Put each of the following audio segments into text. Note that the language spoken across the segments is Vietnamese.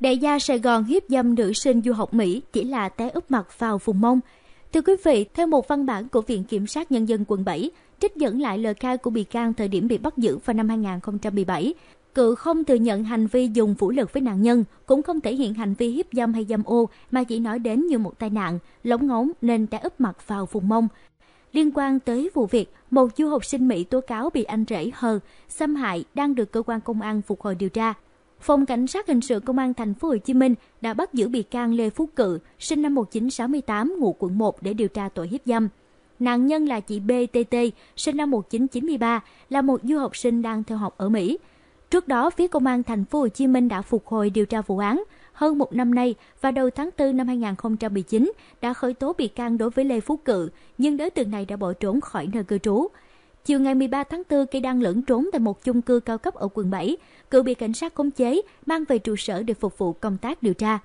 Đại gia Sài Gòn hiếp dâm nữ sinh du học Mỹ chỉ là té úp mặt vào vùng mông. Thưa quý vị, theo một văn bản của Viện Kiểm sát Nhân dân quận 7, trích dẫn lại lời khai của bị can thời điểm bị bắt giữ vào năm 2017, cự không thừa nhận hành vi dùng vũ lực với nạn nhân, cũng không thể hiện hành vi hiếp dâm hay dâm ô mà chỉ nói đến như một tai nạn, lóng ngóng nên té úp mặt vào vùng mông. Liên quan tới vụ việc, một du học sinh Mỹ tố cáo bị anh rể hờ, xâm hại đang được cơ quan công an phục hồi điều tra. Phòng Cảnh sát hình sự Công an thành phố Hồ Chí Minh đã bắt giữ bị can Lê Phú Cự, sinh năm 1968, ngụ quận 1 để điều tra tội hiếp dâm. Nạn nhân là chị BTT, sinh năm 1993, là một du học sinh đang theo học ở Mỹ. Trước đó, phía công an thành phố Hồ Chí Minh đã phục hồi điều tra vụ án. Hơn một năm nay, và đầu tháng 4 năm 2019, đã khởi tố bị can đối với Lê Phú Cự, nhưng đối tượng này đã bỏ trốn khỏi nơi cư trú. Chiều ngày 13 tháng 4, Cây đang lẫn trốn tại một chung cư cao cấp ở quận 7, cựu bị cảnh sát khống chế, mang về trụ sở để phục vụ công tác điều tra.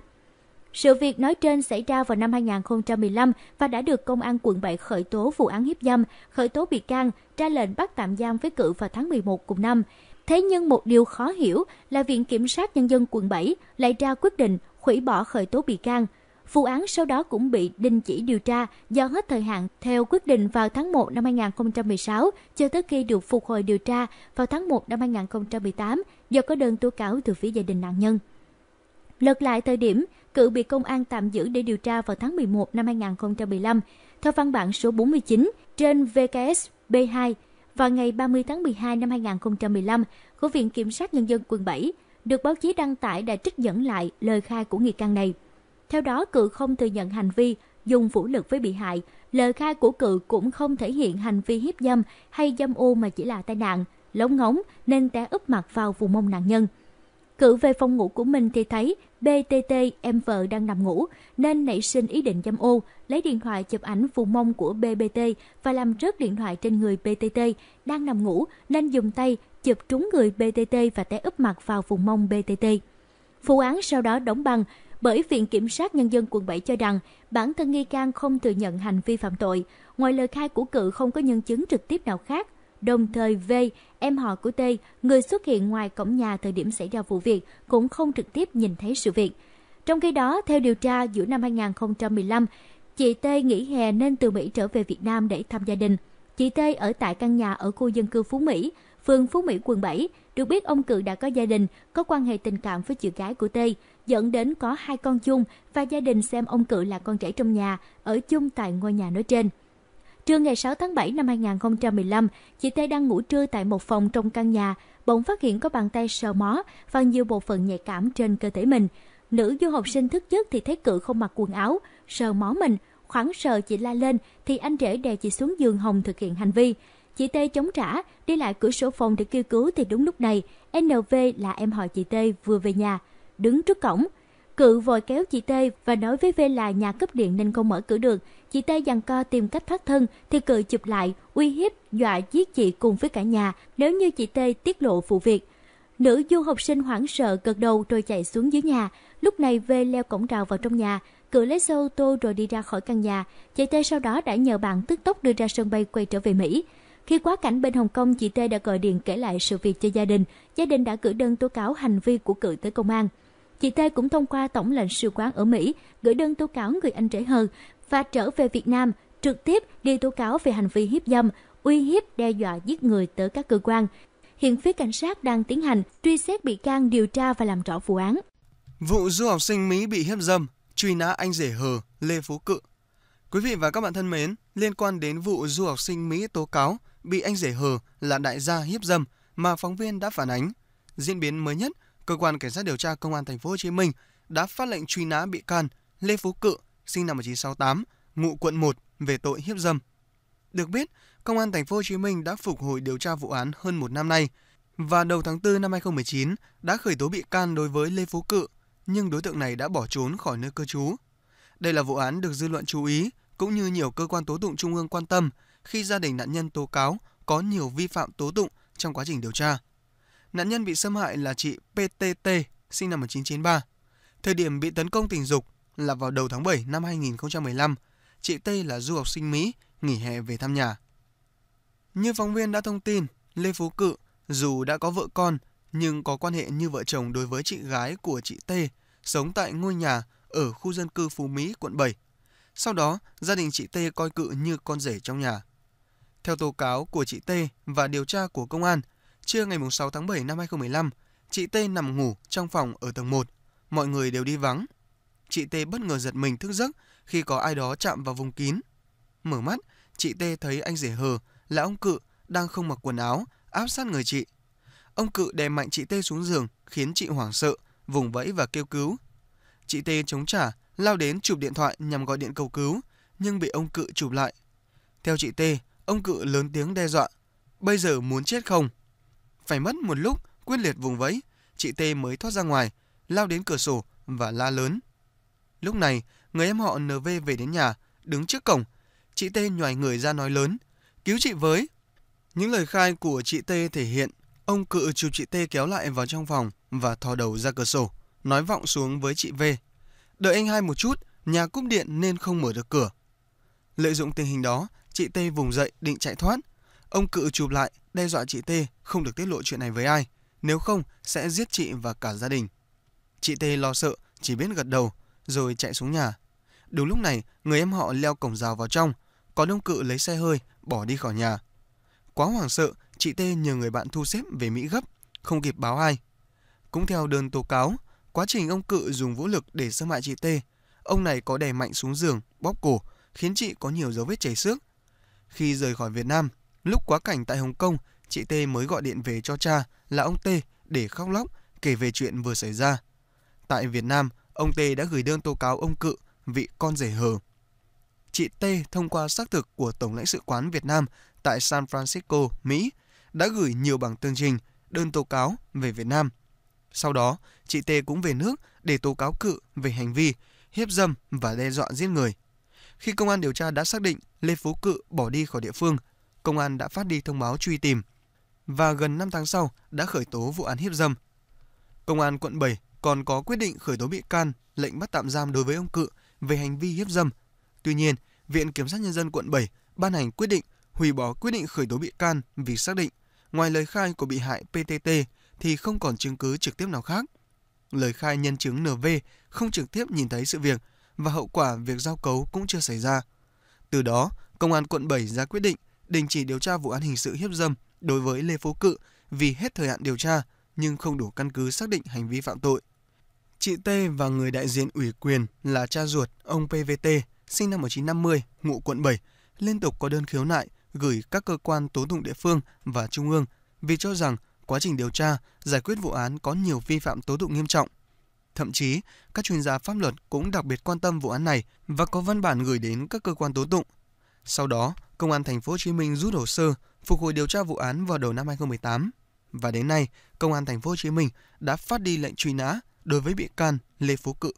Sự việc nói trên xảy ra vào năm 2015 và đã được Công an quận 7 khởi tố vụ án hiếp dâm, khởi tố bị can, ra lệnh bắt tạm giam với cựu vào tháng 11 cùng năm. Thế nhưng một điều khó hiểu là Viện Kiểm sát Nhân dân quận 7 lại ra quyết định hủy bỏ khởi tố bị can, Vụ án sau đó cũng bị đình chỉ điều tra do hết thời hạn theo quyết định vào tháng 1 năm 2016 cho tới khi được phục hồi điều tra vào tháng 1 năm 2018 do có đơn tố cáo từ phía gia đình nạn nhân. Lật lại thời điểm, cự bị công an tạm giữ để điều tra vào tháng 11 năm 2015 theo văn bản số 49 trên VKS B2 vào ngày 30 tháng 12 năm 2015 của Viện Kiểm sát Nhân dân quận 7 được báo chí đăng tải đã trích dẫn lại lời khai của nghi can này. Theo đó, cự không thừa nhận hành vi dùng vũ lực với bị hại. Lời khai của cự cũng không thể hiện hành vi hiếp dâm hay dâm ô mà chỉ là tai nạn, lóng ngóng nên té úp mặt vào vùng mông nạn nhân. Cự về phòng ngủ của mình thì thấy BTT em vợ đang nằm ngủ nên nảy sinh ý định dâm ô, lấy điện thoại chụp ảnh vùng mông của BBT và làm rớt điện thoại trên người BTT đang nằm ngủ nên dùng tay chụp trúng người BTT và té úp mặt vào vùng mông BTT. Vụ án sau đó đóng băng, bởi Viện Kiểm sát Nhân dân quận 7 cho rằng bản thân nghi can không thừa nhận hành vi phạm tội, ngoài lời khai của cự không có nhân chứng trực tiếp nào khác. Đồng thời V, em họ của T, người xuất hiện ngoài cổng nhà thời điểm xảy ra vụ việc, cũng không trực tiếp nhìn thấy sự việc. Trong khi đó, theo điều tra, giữa năm 2015, chị T nghỉ hè nên từ Mỹ trở về Việt Nam để thăm gia đình. Chị T ở tại căn nhà ở khu dân cư Phú Mỹ, phường Phú Mỹ quận 7, được biết ông Cự đã có gia đình, có quan hệ tình cảm với chị gái của Tê, dẫn đến có hai con chung và gia đình xem ông Cự là con trẻ trong nhà, ở chung tại ngôi nhà nói trên. Trưa ngày 6 tháng 7 năm 2015, chị Tê đang ngủ trưa tại một phòng trong căn nhà, bỗng phát hiện có bàn tay sờ mó và nhiều bộ phận nhạy cảm trên cơ thể mình. Nữ du học sinh thức giấc thì thấy cự không mặc quần áo, sờ mó mình, khoảng sờ chị la lên thì anh rể đè chị xuống giường hồng thực hiện hành vi. Chị T chống trả, đi lại cửa sổ phòng để kêu cứu thì đúng lúc này, NV là em họ chị T vừa về nhà, đứng trước cổng. Cự vội kéo chị T và nói với V là nhà cấp điện nên không mở cửa được. Chị T giằng co tìm cách thoát thân thì cự chụp lại, uy hiếp, dọa giết chị cùng với cả nhà nếu như chị T tiết lộ vụ việc. Nữ du học sinh hoảng sợ gật đầu rồi chạy xuống dưới nhà. Lúc này V leo cổng rào vào trong nhà, cự lấy xe ô tô rồi đi ra khỏi căn nhà. Chị T sau đó đã nhờ bạn tức tốc đưa ra sân bay quay trở về Mỹ. Khi quá cảnh bên Hồng Kông, chị T đã gọi điện kể lại sự việc cho gia đình. Gia đình đã gửi đơn tố cáo hành vi của cự tới công an. Chị T cũng thông qua tổng lãnh sự quán ở Mỹ gửi đơn tố cáo người anh trẻ hờ và trở về Việt Nam trực tiếp đi tố cáo về hành vi hiếp dâm, uy hiếp đe dọa giết người tới các cơ quan. Hiện phía cảnh sát đang tiến hành truy xét bị can điều tra và làm rõ vụ án. Vụ du học sinh Mỹ bị hiếp dâm, truy nã anh rể hờ Lê Phú Cự. Quý vị và các bạn thân mến, liên quan đến vụ du học sinh Mỹ tố cáo bị anh rể hờ là đại gia hiếp dâm mà phóng viên đã phản ánh. Diễn biến mới nhất, cơ quan cảnh sát điều tra công an thành phố Hồ Chí Minh đã phát lệnh truy nã bị can Lê Phú Cự, sinh năm 1968, ngụ quận 1 về tội hiếp dâm. Được biết, công an thành phố Hồ Chí Minh đã phục hồi điều tra vụ án hơn một năm nay và đầu tháng 4 năm 2019 đã khởi tố bị can đối với Lê Phú Cự, nhưng đối tượng này đã bỏ trốn khỏi nơi cư trú. Đây là vụ án được dư luận chú ý cũng như nhiều cơ quan tố tụng trung ương quan tâm khi gia đình nạn nhân tố cáo có nhiều vi phạm tố tụng trong quá trình điều tra. Nạn nhân bị xâm hại là chị PTT, sinh năm 1993. Thời điểm bị tấn công tình dục là vào đầu tháng 7 năm 2015, chị T là du học sinh Mỹ, nghỉ hè về thăm nhà. Như phóng viên đã thông tin, Lê Phú Cự dù đã có vợ con nhưng có quan hệ như vợ chồng đối với chị gái của chị T, sống tại ngôi nhà ở khu dân cư Phú Mỹ, quận 7, sau đó, gia đình chị T coi cự như con rể trong nhà. Theo tố cáo của chị T và điều tra của công an, trưa ngày 6 tháng 7 năm 2015, chị T nằm ngủ trong phòng ở tầng 1. Mọi người đều đi vắng. Chị T bất ngờ giật mình thức giấc khi có ai đó chạm vào vùng kín. Mở mắt, chị T thấy anh rể hờ là ông cự đang không mặc quần áo, áp sát người chị. Ông cự đè mạnh chị T xuống giường khiến chị hoảng sợ, vùng vẫy và kêu cứu. Chị T chống trả lao đến chụp điện thoại nhằm gọi điện cầu cứu, nhưng bị ông cự chụp lại. Theo chị T, ông cự lớn tiếng đe dọa, bây giờ muốn chết không? Phải mất một lúc, quyết liệt vùng vẫy, chị T mới thoát ra ngoài, lao đến cửa sổ và la lớn. Lúc này, người em họ NV về đến nhà, đứng trước cổng. Chị T nhòi người ra nói lớn, cứu chị với. Những lời khai của chị T thể hiện, ông cự chụp chị T kéo lại vào trong phòng và thò đầu ra cửa sổ, nói vọng xuống với chị V Đợi anh hai một chút, nhà cúp điện nên không mở được cửa. Lợi dụng tình hình đó, chị Tê vùng dậy định chạy thoát. Ông cự chụp lại, đe dọa chị Tê không được tiết lộ chuyện này với ai, nếu không sẽ giết chị và cả gia đình. Chị Tê lo sợ, chỉ biết gật đầu, rồi chạy xuống nhà. Đúng lúc này, người em họ leo cổng rào vào trong, còn ông cự lấy xe hơi, bỏ đi khỏi nhà. Quá hoảng sợ, chị Tê nhờ người bạn thu xếp về Mỹ gấp, không kịp báo ai. Cũng theo đơn tố cáo, Quá trình ông Cự dùng vũ lực để xâm hại chị T, ông này có đè mạnh xuống giường, bóp cổ, khiến chị có nhiều dấu vết chảy xước. Khi rời khỏi Việt Nam, lúc quá cảnh tại Hồng Kông, chị T mới gọi điện về cho cha là ông T để khóc lóc kể về chuyện vừa xảy ra. Tại Việt Nam, ông T đã gửi đơn tố cáo ông Cự, vị con rể hờ. Chị T thông qua xác thực của Tổng lãnh sự quán Việt Nam tại San Francisco, Mỹ, đã gửi nhiều bằng tương trình, đơn tố cáo về Việt Nam – sau đó, chị T cũng về nước để tố cáo cự về hành vi hiếp dâm và đe dọa giết người. Khi công an điều tra đã xác định Lê Phú Cự bỏ đi khỏi địa phương, công an đã phát đi thông báo truy tìm và gần 5 tháng sau đã khởi tố vụ án hiếp dâm. Công an quận 7 còn có quyết định khởi tố bị can, lệnh bắt tạm giam đối với ông Cự về hành vi hiếp dâm. Tuy nhiên, Viện Kiểm sát Nhân dân quận 7 ban hành quyết định hủy bỏ quyết định khởi tố bị can vì xác định, ngoài lời khai của bị hại PTT, thì không còn chứng cứ trực tiếp nào khác. Lời khai nhân chứng NV không trực tiếp nhìn thấy sự việc và hậu quả việc giao cấu cũng chưa xảy ra. Từ đó, Công an quận 7 ra quyết định đình chỉ điều tra vụ án hình sự hiếp dâm đối với Lê Phú Cự vì hết thời hạn điều tra nhưng không đủ căn cứ xác định hành vi phạm tội. Chị T và người đại diện ủy quyền là cha ruột ông PVT, sinh năm 1950, ngụ quận 7, liên tục có đơn khiếu nại gửi các cơ quan tố tụng địa phương và trung ương vì cho rằng quá trình điều tra, giải quyết vụ án có nhiều vi phạm tố tụng nghiêm trọng. Thậm chí, các chuyên gia pháp luật cũng đặc biệt quan tâm vụ án này và có văn bản gửi đến các cơ quan tố tụng. Sau đó, Công an thành phố Hồ Chí Minh rút hồ sơ, phục hồi điều tra vụ án vào đầu năm 2018. Và đến nay, Công an thành phố Hồ Chí Minh đã phát đi lệnh truy nã đối với bị can Lê Phú Cự.